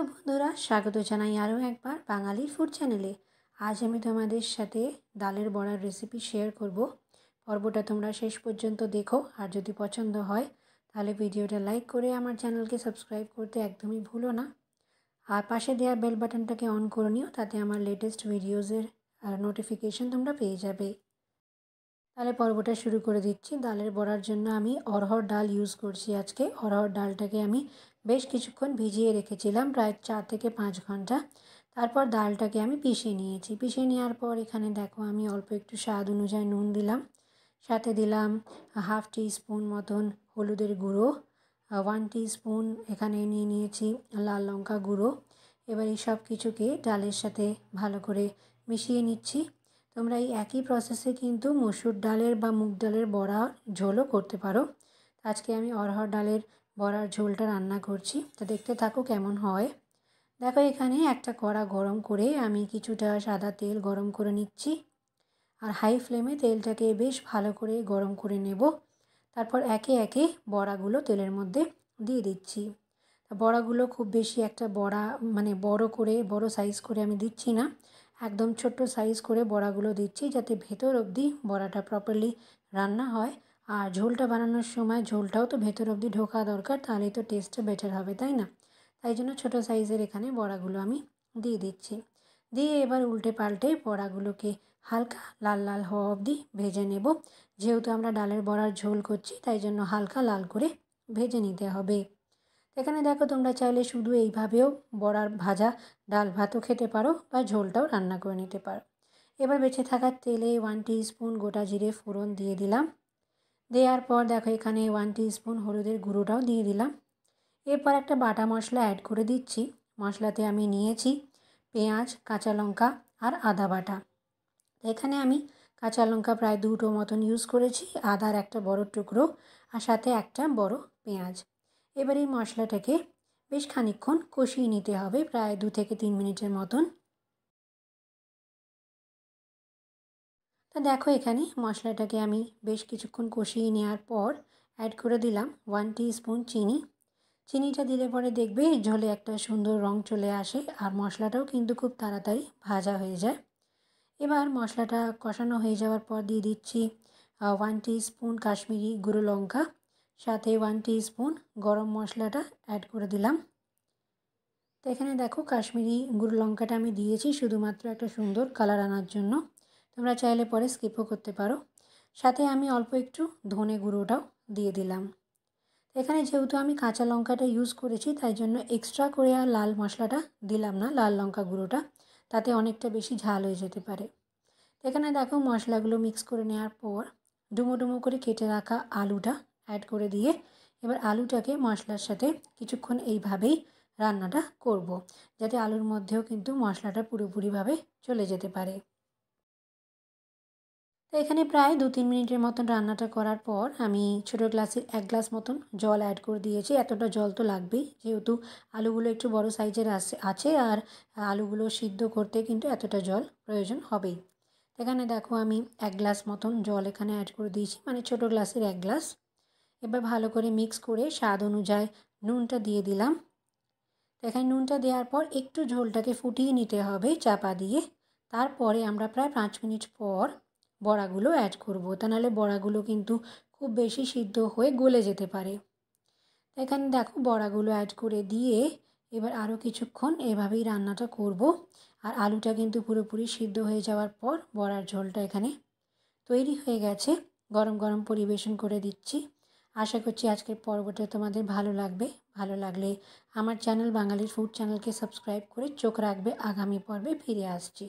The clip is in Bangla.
হ্যালো বন্ধুরা স্বাগত জানাই আরও একবার বাঙালি ফুড চ্যানেলে আজ আমি তোমাদের সাথে ডালের বড়ার রেসিপি শেয়ার করব পর্বটা তোমরা শেষ পর্যন্ত দেখো আর যদি পছন্দ হয় তাহলে ভিডিওটা লাইক করে আমার চ্যানেলকে সাবস্ক্রাইব করতে একদমই ভুলো না আর পাশে দেওয়া বেল বাটনটাকে অন করে নিও তাতে আমার লেটেস্ট ভিডিওজের নোটিফিকেশন তোমরা পেয়ে যাবে তাহলে পর্বটা শুরু করে দিচ্ছি ডালের বড়ার জন্য আমি অরহর ডাল ইউজ করছি আজকে অরহর ডালটাকে আমি বেশ কিছুক্ষণ ভিজিয়ে রেখেছিলাম প্রায় চার থেকে পাঁচ ঘন্টা তারপর ডালটাকে আমি পিষে নিয়েছি পিষে নেওয়ার পর এখানে দেখো আমি অল্প একটু স্বাদ অনুযায়ী নুন দিলাম সাথে দিলাম হাফ টি স্পুন মতন হলুদের গুঁড়ো ওয়ান টি স্পুন এখানে নিয়ে নিয়েছি লাল লঙ্কা গুঁড়ো এবার এই সব কিছুকে ডালের সাথে ভালো করে মিশিয়ে নিচ্ছি তোমরা এই একই প্রসেসে কিন্তু মসুর ডালের বা মুগ ডালের বড়া ঝোলও করতে পারো আজকে আমি অরহর ডালের বড়ার ঝোলটা রান্না করছি তো দেখতে থাকো কেমন হয় দেখো এখানে একটা কড়া গরম করে আমি কিছুটা সাদা তেল গরম করে নিচ্ছি আর হাই ফ্লেমে তেলটাকে বেশ ভালো করে গরম করে নেব তারপর একে একে বড়াগুলো তেলের মধ্যে দিয়ে দিচ্ছি বড়াগুলো খুব বেশি একটা বড়া মানে বড় করে বড় সাইজ করে আমি দিচ্ছি না একদম ছোট্ট সাইজ করে বড়াগুলো দিচ্ছি যাতে ভেতর অবধি বড়াটা প্রপারলি রান্না হয় আর ঝোলটা বানানোর সময় ঝোলটাও তো ভেতর অবধি ঢোকা দরকার তাহলেই তো টেস্টটা বেটার হবে তাই না তাই জন্য ছোটো সাইজের এখানে বড়াগুলো আমি দিয়ে দিচ্ছি দিয়ে এবার উল্টে পাল্টে বড়াগুলোকে হালকা লাল লাল হওয়া অবধি ভেজে নেব যেহেতু আমরা ডালের বড়ার ঝোল করছি তাই জন্য হালকা লাল করে ভেজে নিতে হবে এখানে দেখো তোমরা চাইলে শুধু এইভাবেও বড়ার ভাজা ডাল ভাতও খেতে পারো বা ঝোলটাও রান্না করে নিতে পারো এবার বেঁচে থাকার তেলে ওয়ান স্পুন গোটা জিরে ফোড়ন দিয়ে দিলাম দেওয়ার পর দেখো এখানে ওয়ান স্পুন হলুদের গুঁড়োটাও দিয়ে দিলাম এরপর একটা বাটা মশলা অ্যাড করে দিচ্ছি মশলাতে আমি নিয়েছি পেঁয়াজ কাঁচা লঙ্কা আর আদা বাটা এখানে আমি কাঁচা লঙ্কা প্রায় দুটো মতন ইউজ করেছি আদার একটা বড় টুকরো আর সাথে একটা বড় পেঁয়াজ এবার এই মশলাটাকে বেশ খানিক্ষণ কষিয়ে নিতে হবে প্রায় দু থেকে তিন মিনিটের মতন তা দেখো এখানে মশলাটাকে আমি বেশ কিছুক্ষণ কষিয়ে নেওয়ার পর অ্যাড করে দিলাম ওয়ান স্পুন চিনি চিনিটা দিলে পরে দেখবে ঝোলে একটা সুন্দর রং চলে আসে আর মশলাটাও কিন্তু খুব তাড়াতাড়ি ভাজা হয়ে যায় এবার মশলাটা কষানো হয়ে যাওয়ার পর দিয়ে দিচ্ছি ওয়ান স্পুন কাশ্মীরি গুঁড়ো লঙ্কা সাথে ওয়ান স্পুন গরম মশলাটা অ্যাড করে দিলাম তো এখানে দেখো কাশ্মীরি গুঁড়ো লঙ্কাটা আমি দিয়েছি শুধুমাত্র একটা সুন্দর কালার আনার জন্য তোমরা চাইলে পরে স্কিপও করতে পারো সাথে আমি অল্প একটু ধনে গুঁড়োটাও দিয়ে দিলাম এখানে যেহেতু আমি কাঁচা লঙ্কাটা ইউজ করেছি তাই জন্য এক্সট্রা করে আর লাল মশলাটা দিলাম না লাল লঙ্কা গুঁড়োটা তাতে অনেকটা বেশি ঝাল হয়ে যেতে পারে এখানে দেখো মশলাগুলো মিক্স করে নেওয়ার পর ডুমো ডুমো করে কেটে রাখা আলুটা অ্যাড করে দিয়ে এবার আলুটাকে মশলার সাথে কিছুক্ষণ এইভাবেই রান্নাটা করব। যাতে আলুর মধ্যেও কিন্তু মশলাটা পুরোপুরিভাবে চলে যেতে পারে তো এখানে প্রায় দু তিন মিনিটের মতন রান্নাটা করার পর আমি ছোটো গ্লাসে এক গ্লাস মতন জল অ্যাড করে দিয়েছি এতটা জল তো লাগবেই যেহেতু আলুগুলো একটু বড় সাইজের আছে আর আলুগুলো সিদ্ধ করতে কিন্তু এতটা জল প্রয়োজন হবেই এখানে দেখো আমি এক গ্লাস মতন জল এখানে অ্যাড করে দিয়েছি মানে ছোটো গ্লাসের এক গ্লাস এবার ভালো করে মিক্স করে স্বাদ অনুযায়ী নুনটা দিয়ে দিলাম এখানে নুনটা দেওয়ার পর একটু ঝোলটাকে ফুটিয়ে নিতে হবে চাপা দিয়ে তারপরে আমরা প্রায় পাঁচ মিনিট পর বড়াগুলো অ্যাড করব তা নাহলে বড়াগুলো কিন্তু খুব বেশি সিদ্ধ হয়ে গলে যেতে পারে এখানে দেখো বড়াগুলো অ্যাড করে দিয়ে এবার আরও কিছুক্ষণ এভাবেই রান্নাটা করব আর আলুটা কিন্তু পুরোপুরি সিদ্ধ হয়ে যাওয়ার পর বড়ার ঝোলটা এখানে তৈরি হয়ে গেছে গরম গরম পরিবেশন করে দিচ্ছি আশা করছি আজকের পর্বটা তোমাদের ভালো লাগবে ভালো লাগলে আমার চ্যানেল বাঙালির ফুড চ্যানেলকে সাবস্ক্রাইব করে চোখ রাখবে আগামী পর্বে ফিরে আসছি